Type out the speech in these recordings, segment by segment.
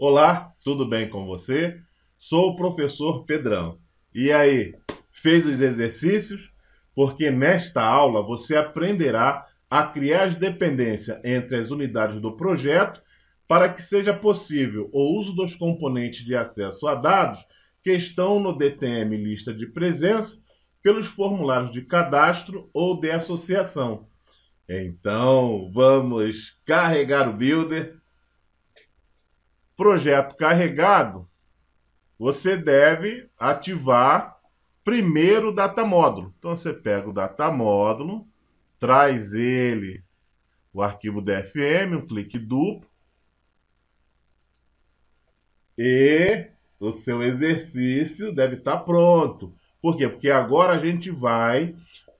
Olá, tudo bem com você? Sou o professor Pedrão. E aí, fez os exercícios? Porque nesta aula você aprenderá a criar as dependências entre as unidades do projeto para que seja possível o uso dos componentes de acesso a dados que estão no DTM Lista de Presença pelos formulários de cadastro ou de associação. Então, vamos carregar o Builder projeto carregado, você deve ativar primeiro o data módulo. Então você pega o data módulo, traz ele o arquivo DFM, um clique duplo e o seu exercício deve estar tá pronto. Por quê? Porque agora a gente vai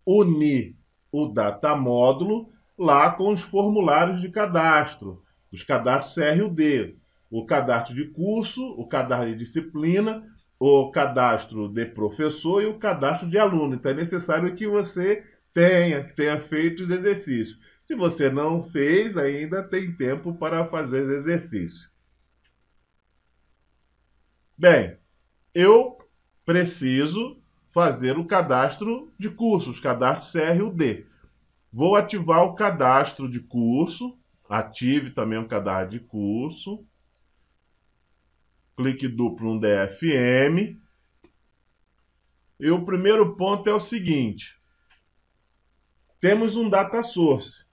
unir o data módulo lá com os formulários de cadastro, os cadastros CRUD o cadastro de curso, o cadastro de disciplina, o cadastro de professor e o cadastro de aluno. Então é necessário que você tenha, que tenha feito os exercícios. Se você não fez, ainda tem tempo para fazer os exercícios. Bem, eu preciso fazer o cadastro de cursos, cadastro CRUD. Vou ativar o cadastro de curso, ative também o cadastro de curso clique duplo no DFM. E o primeiro ponto é o seguinte: temos um data source.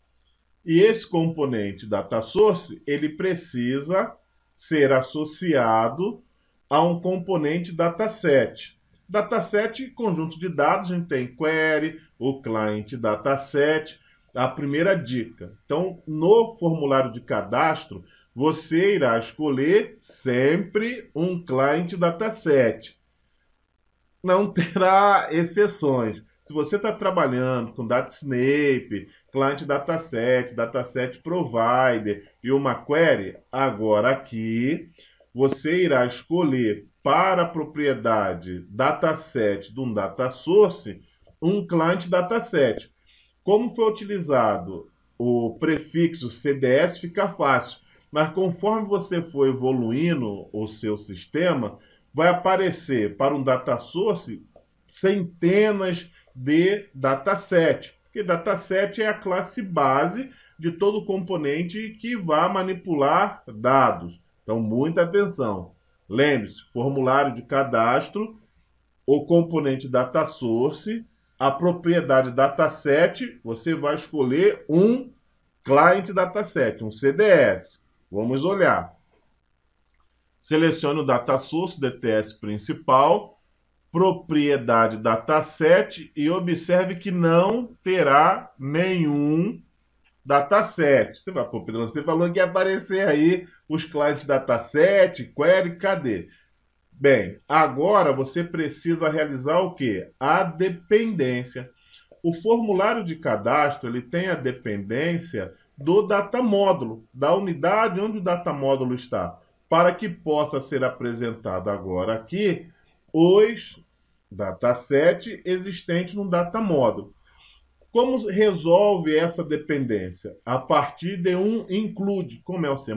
E esse componente data source, ele precisa ser associado a um componente dataset. Dataset, conjunto de dados, a gente tem query, o client dataset, a primeira dica. Então, no formulário de cadastro, você irá escolher sempre um client dataset. Não terá exceções. Se você está trabalhando com DataSnape, client dataset, dataset provider e uma query, agora aqui você irá escolher para a propriedade dataset de um data source um client dataset. Como foi utilizado o prefixo CDS, fica fácil mas conforme você for evoluindo o seu sistema, vai aparecer para um data source centenas de dataset. Porque dataset é a classe base de todo componente que vá manipular dados. Então, muita atenção. Lembre-se, formulário de cadastro, o componente data source, a propriedade dataset, você vai escolher um client dataset, um CDS. Vamos olhar. Selecione o DataSource, DTS principal, propriedade dataset e observe que não terá nenhum dataset. Você vai, pô, Pedro, você falou que ia aparecer aí os clientes dataset, query, cadê? Bem, agora você precisa realizar o que? A dependência. O formulário de cadastro ele tem a dependência do data módulo, da unidade onde o data módulo está, para que possa ser apresentado agora aqui os dataset existentes no data módulo. Como resolve essa dependência? A partir de um include, como é o C++,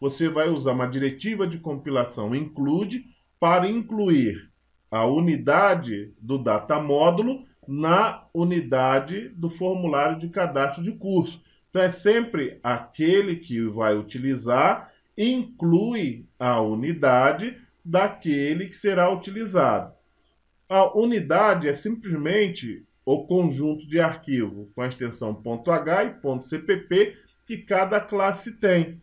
você vai usar uma diretiva de compilação include para incluir a unidade do data módulo na unidade do formulário de cadastro de curso. Então é sempre aquele que vai utilizar inclui a unidade daquele que será utilizado. A unidade é simplesmente o conjunto de arquivo com a extensão .h e .cpp que cada classe tem.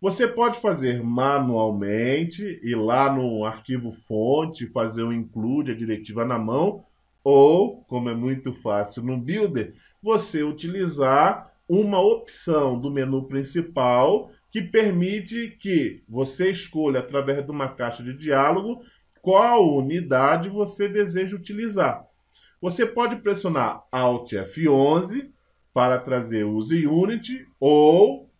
Você pode fazer manualmente, ir lá no arquivo fonte, fazer o um include, a diretiva na mão, ou, como é muito fácil no Builder, você utilizar uma opção do menu principal que permite que você escolha através de uma caixa de diálogo qual unidade você deseja utilizar. Você pode pressionar Alt F11 para trazer Use Unit ou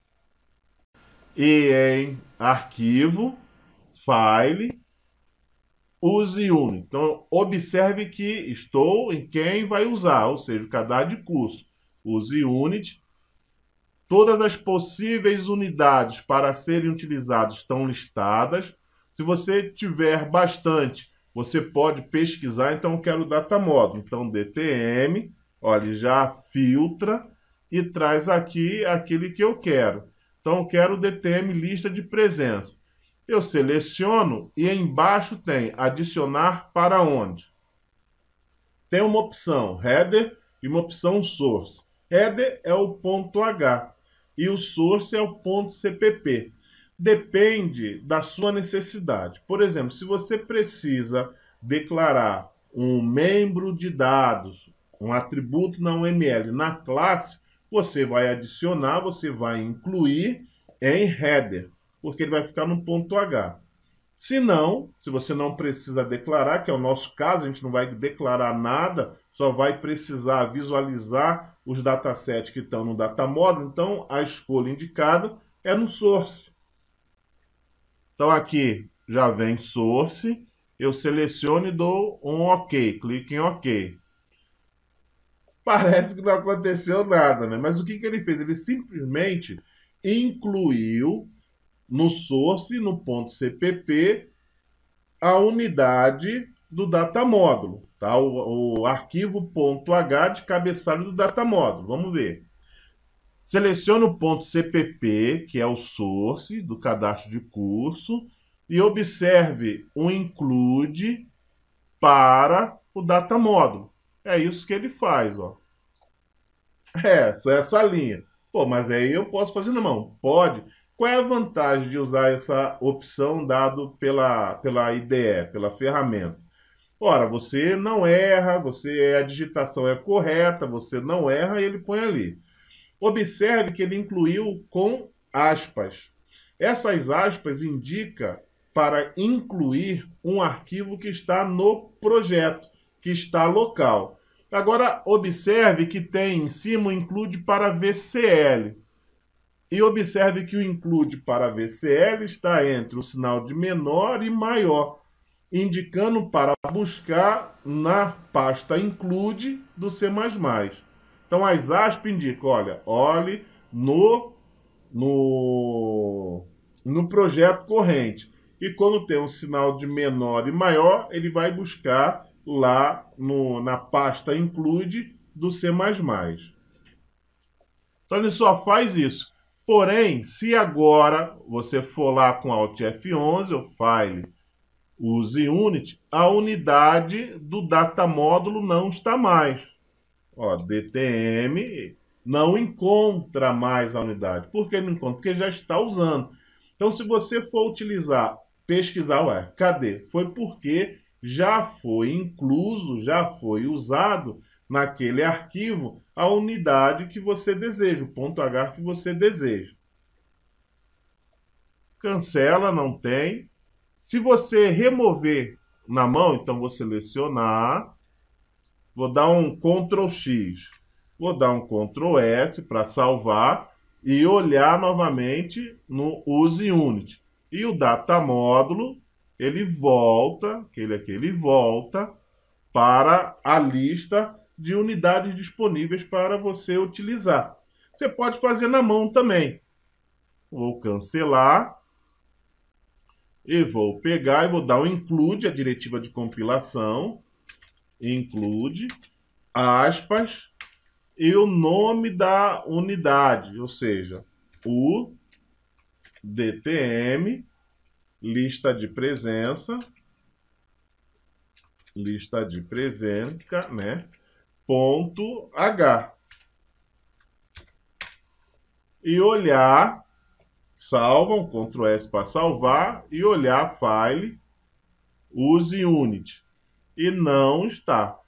e em Arquivo, File, Use Unit. Então, observe que estou em quem vai usar, ou seja, o cadastro de curso. Use Unit. Todas as possíveis unidades para serem utilizadas estão listadas. Se você tiver bastante, você pode pesquisar. Então, eu quero data modo. Então, DTM, olha, já filtra e traz aqui aquele que eu quero. Então, eu quero DTM lista de presença. Eu seleciono e embaixo tem adicionar para onde. Tem uma opção header e uma opção source. Header é o ponto H e o source é o ponto .cpp. Depende da sua necessidade. Por exemplo, se você precisa declarar um membro de dados, um atributo na UML na classe, você vai adicionar, você vai incluir em header, porque ele vai ficar no ponto .h. Se não, se você não precisa declarar, que é o nosso caso, a gente não vai declarar nada, só vai precisar visualizar os datasets que estão no data model, então a escolha indicada é no source. Então aqui já vem source, eu seleciono e dou um OK, clique em OK. Parece que não aconteceu nada, né? Mas o que, que ele fez? Ele simplesmente incluiu no source, no ponto .cpp, a unidade do data módulo. Tá? O, o arquivo .h de cabeçalho do data módulo. Vamos ver. Seleciona o ponto .cpp, que é o source do cadastro de curso, e observe o include para o data módulo. É isso que ele faz, ó. É, só é essa linha. Pô, mas aí eu posso fazer na mão? Pode. Qual é a vantagem de usar essa opção dado pela, pela IDE, pela ferramenta? Ora, você não erra, você é, a digitação é correta, você não erra, e ele põe ali. Observe que ele incluiu com aspas. Essas aspas indica para incluir um arquivo que está no projeto, que está local. Agora observe que tem em cima o include para VCL. E observe que o include para VCL está entre o sinal de menor e maior indicando para buscar na pasta include do C++. Então as aspas indicam, olha, olhe no, no, no projeto corrente. E quando tem um sinal de menor e maior, ele vai buscar lá no, na pasta include do C++. Então ele só faz isso. Porém, se agora você for lá com Alt F11, o File, use unit, a unidade do data módulo não está mais. Ó, DTM não encontra mais a unidade. Por que não encontra? Porque já está usando. Então, se você for utilizar, pesquisar, ué, cadê? Foi porque já foi incluso, já foi usado naquele arquivo a unidade que você deseja, o ponto H que você deseja. Cancela, não tem. Se você remover na mão, então vou selecionar, vou dar um Ctrl X, vou dar um Ctrl S para salvar e olhar novamente no Use Unit. E o data módulo, ele volta, aquele aqui, ele volta para a lista de unidades disponíveis para você utilizar. Você pode fazer na mão também. Vou cancelar e vou pegar e vou dar um include, a diretiva de compilação, include, aspas, e o nome da unidade, ou seja, o DTM, lista de presença, lista de presença, né, ponto H. E olhar salvam, Ctrl S para salvar e olhar File, Use Unit. E não está.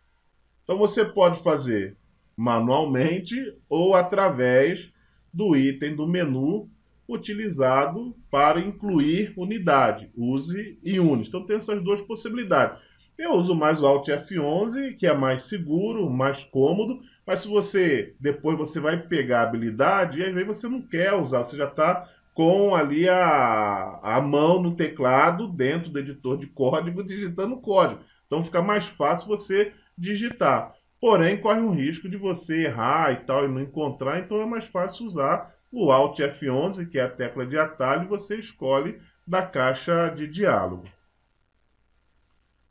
Então você pode fazer manualmente ou através do item do menu utilizado para incluir unidade, use e unit. Então tem essas duas possibilidades. Eu uso mais o Alt F11, que é mais seguro, mais cômodo, mas se você depois você vai pegar a habilidade e às vezes você não quer usar, você já está com ali a, a mão no teclado dentro do editor de código, digitando código. Então fica mais fácil você digitar. Porém, corre um risco de você errar e tal e não encontrar, então é mais fácil usar o Alt F11, que é a tecla de atalho, você escolhe da caixa de diálogo.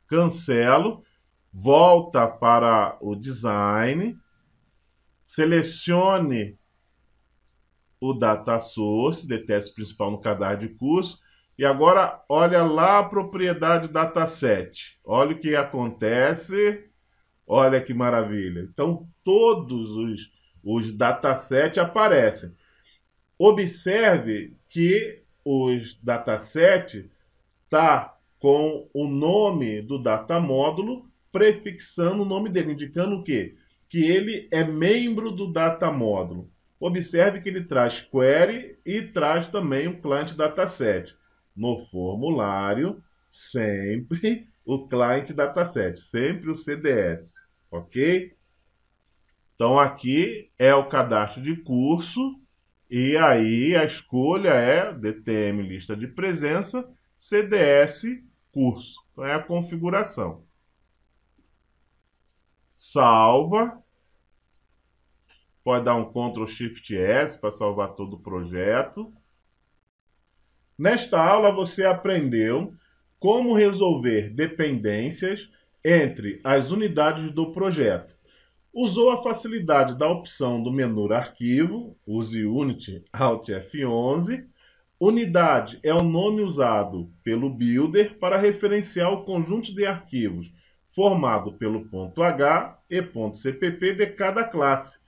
Cancelo, volta para o design, selecione o data source, DTS principal no cadastro de curso. E agora olha lá a propriedade dataset. Olha o que acontece. Olha que maravilha. Então todos os, os datasets aparecem. Observe que os dataset tá com o nome do data módulo prefixando o nome dele, indicando o quê? Que ele é membro do data módulo. Observe que ele traz query e traz também um client dataset. No formulário, sempre o client dataset, sempre o CDS, ok? Então aqui é o cadastro de curso e aí a escolha é DTM lista de presença, CDS curso. Então é a configuração. Salva Pode dar um Ctrl Shift S para salvar todo o projeto. Nesta aula você aprendeu como resolver dependências entre as unidades do projeto. Usou a facilidade da opção do menu Arquivo, use Unity Alt F11. Unidade é o nome usado pelo Builder para referenciar o conjunto de arquivos formado pelo ponto .h e ponto .cpp de cada classe.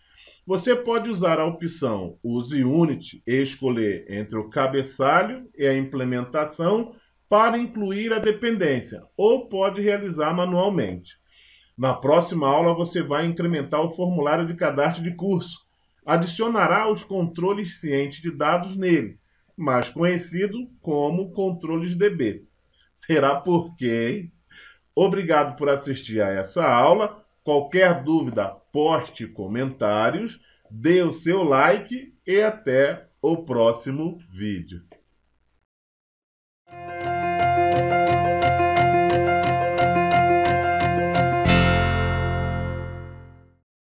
Você pode usar a opção Use Unity e escolher entre o cabeçalho e a implementação para incluir a dependência, ou pode realizar manualmente. Na próxima aula, você vai incrementar o formulário de cadastro de curso. Adicionará os controles cientes de dados nele, mais conhecido como controles DB. Será por quê? Obrigado por assistir a essa aula. Qualquer dúvida, poste comentários, dê o seu like e até o próximo vídeo.